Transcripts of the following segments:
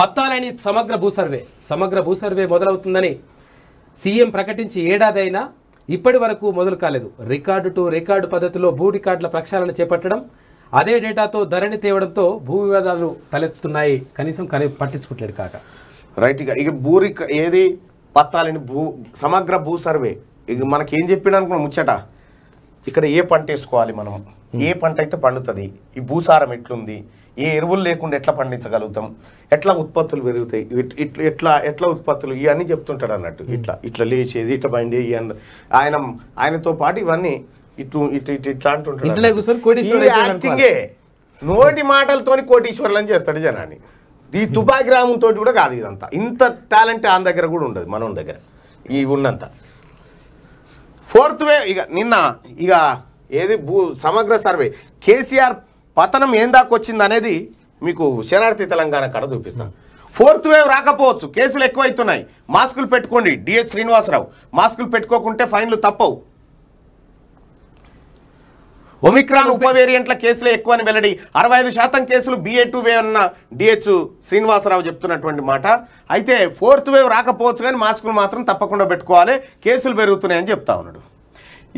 పత్తాలేని సమగ్ర భూ సర్వే సమగ్ర భూ సర్వే మొదలవుతుందని సీఎం ప్రకటించి ఏడాదైనా ఇప్పటి వరకు మొదలు కాలేదు రికార్డు టు రికార్డు పద్ధతిలో భూ రికార్డుల ప్రక్షాళన చేపట్టడం అదే డేటాతో ధరణి తేవడంతో భూ వివాదాలు తలెత్తుతున్నాయి కనీసం కని పట్టించుకోవట్లేదు కాక రైట్ ఇక భూ ఏది పత్తాలని భూ సమగ్ర భూ సర్వే ఇక మనకి ఏం చెప్పిన అనుకున్నాం ముచ్చట ఇక్కడ ఏ పంట వేసుకోవాలి మనం ఏ పంట అయితే పండుతుంది ఈ భూసారం ఎట్లుంది ఈ ఎరువులు లేకుండా ఎట్లా పండించగలుగుతాం ఎట్లా ఉత్పత్తులు పెరుగుతాయి ఇట్లా ఎట్లా ఎట్లా ఉత్పత్తులు ఇవన్నీ చెప్తుంటాడు అన్నట్టు ఇట్లా ఇట్లా లేచేది ఇట్లా బండి ఆయన ఆయనతో పాటు ఇవన్నీ ఇటు ఇటు ఇటు ఇట్లా అంటుంటాడు యాక్టింగే నోటి మాటలతోని కోటీశ్వర్లని చేస్తాడు జనాన్ని ఈ తుపాకి రామంతో కూడా కాదు ఇదంతా ఇంత టాలెంట్ ఆయన దగ్గర కూడా ఉండదు మనం దగ్గర ఈ ఉన్నంత ఫోర్త్ వే ఇక నిన్న ఇక ఏది భూ సమగ్ర సర్వే కేసీఆర్ పతనం ఏం దాకా వచ్చింది అనేది మీకు శరణార్థి తెలంగాణ కడ చూపిస్తాను ఫోర్త్ వేవ్ రాకపోవచ్చు కేసులు ఎక్కువైతున్నాయి మాస్కులు పెట్టుకోండి డిహెచ్ శ్రీనివాసరావు మాస్కులు పెట్టుకోకుంటే ఫైన్లు తప్పవు ఒమిక్రాన్ ఉప వేరియంట్ల కేసులే ఎక్కువ అని వెల్లడి అరవై ఐదు శాతం కేసులు బిఏ టూ వేవ్ అన్న డిహెచ్ శ్రీనివాసరావు చెప్తున్నటువంటి మాట అయితే ఫోర్త్ వేవ్ రాకపోవచ్చు కానీ మాస్కులు మాత్రం తప్పకుండా పెట్టుకోవాలి కేసులు పెరుగుతున్నాయని చెప్తా ఉన్నాడు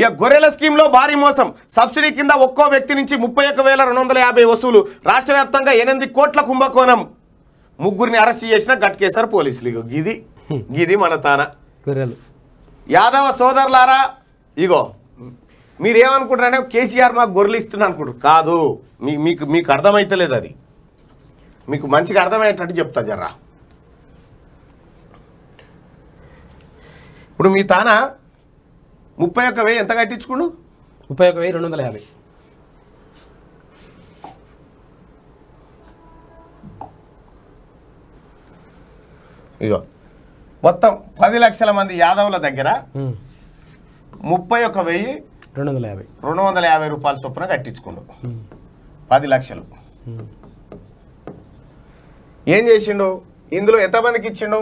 ఇక గొర్రెల స్కీమ్లో భారీ మోసం సబ్సిడీ కింద ఒక్కో వ్యక్తి నుంచి ముప్పై ఒక వేల రెండు వందల యాభై వసూలు రాష్ట్ర వ్యాప్తంగా ఎనిమిది కోట్ల కుంభకోణం ముగ్గురిని అరెస్ట్ చేసిన గట్కేశారు పోలీసులు ఇగో గిది గిది మన తాన గొర్రెలు యాదవ సోదరులారా ఇగో మీరేమనుకుంటారంటే కేసీఆర్ మాకు గొర్రెలు ఇస్తున్నా అనుకుంటారు కాదు మీ మీకు మీకు అర్థమైతలేదు అది మీకు మంచిగా అర్థమయ్యేటట్టు చెప్తా జర్రా ఇప్పుడు మీ తానా ముప్పై ఒక్క వెయ్యి ఎంత కట్టించుకుండు ముప్పై ఒక్క వెయ్యి రెండు వందల యాభై ఇదిగో మొత్తం పది లక్షల మంది యాదవుల దగ్గర ముప్పై ఒక్క వెయ్యి రెండు వందల యాభై రెండు వందల యాభై రూపాయల చొప్పున కట్టించుకుండు పది లక్షలు ఏం చేసిండు ఇందులో ఎంతమందికి ఇచ్చిండు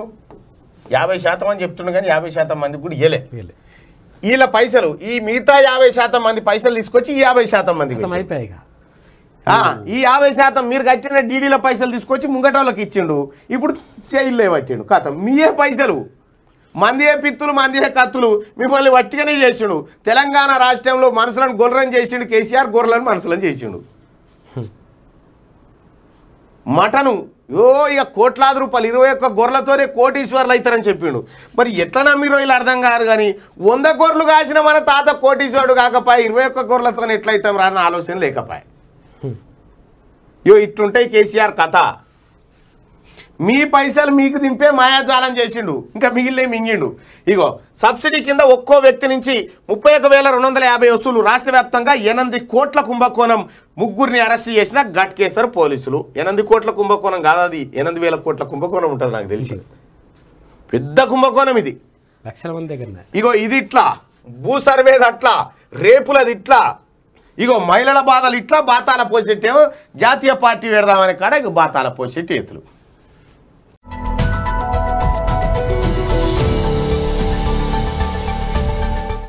యాభై శాతం అని చెప్తుండు కానీ యాభై శాతం మందికి కూడా ఇయ్యలే వీళ్ళ పైసలు ఈ మిగతా యాభై శాతం మంది పైసలు తీసుకొచ్చి యాభై శాతం మంది అయిపోయాయి ఈ యాభై శాతం మీరు కట్టిన డీడీల పైసలు తీసుకొచ్చి ముంగటోళ్ళకి ఇచ్చిండు ఇప్పుడు సెయిల్ పట్టిండు కథ మీయే పైసలు మందియే పిత్తులు మందియే కత్తులు మిమ్మల్ని వట్టిగానే చేసిండు తెలంగాణ రాష్ట్రంలో మనుషులను గొర్రెని చేసిండు కేసీఆర్ గొర్రెలను మనుషులను చేసిండు మటను ఓ ఇక కోట్లాది రూపాయలు ఇరవై ఒక్క గొర్రెలతోనే కోటీశ్వర్లు అవుతారని చెప్పిండు మరి ఎట్లా నమ్మిరో వీళ్ళు అర్థం కారు కానీ వంద గొర్రెలు కాసిన మన తాత కోటీశ్వరుడు కాకపోయి ఇరవై ఒక్క గొర్రెలతోనే ఎట్లయితాం రాని ఆలోచన లేకపాయి ఇట్టుంటే కేసీఆర్ కథ మీ పైసలు మీకు దింపే మాయాజాలం చేసిండు ఇంకా మిగిలిన మింగిండు ఇగో సబ్సిడీ కింద ఒక్కో వ్యక్తి నుంచి ముప్పై ఒక వేల రెండు వందల యాభై వస్తువులు రాష్ట్ర వ్యాప్తంగా ఎనిమిది కోట్ల కుంభకోణం ముగ్గురిని అరెస్ట్ చేసిన గట్కేశారు పోలీసులు ఎనిమిది కోట్ల కుంభకోణం కాదు అది ఎనిమిది వేల కోట్ల కుంభకోణం ఉంటుంది నాకు తెలిసి పెద్ద కుంభకోణం ఇది లక్షల మంది దగ్గర ఇగో ఇది ఇట్లా భూ సర్వేది అట్లా రేపులది ఇట్లా ఇగో మహిళల బాధలు ఇట్లా బాతాల పోసేటేమో జాతీయ పార్టీ పెడదామని కాడ ఇక బాతాల పోసేటేతులు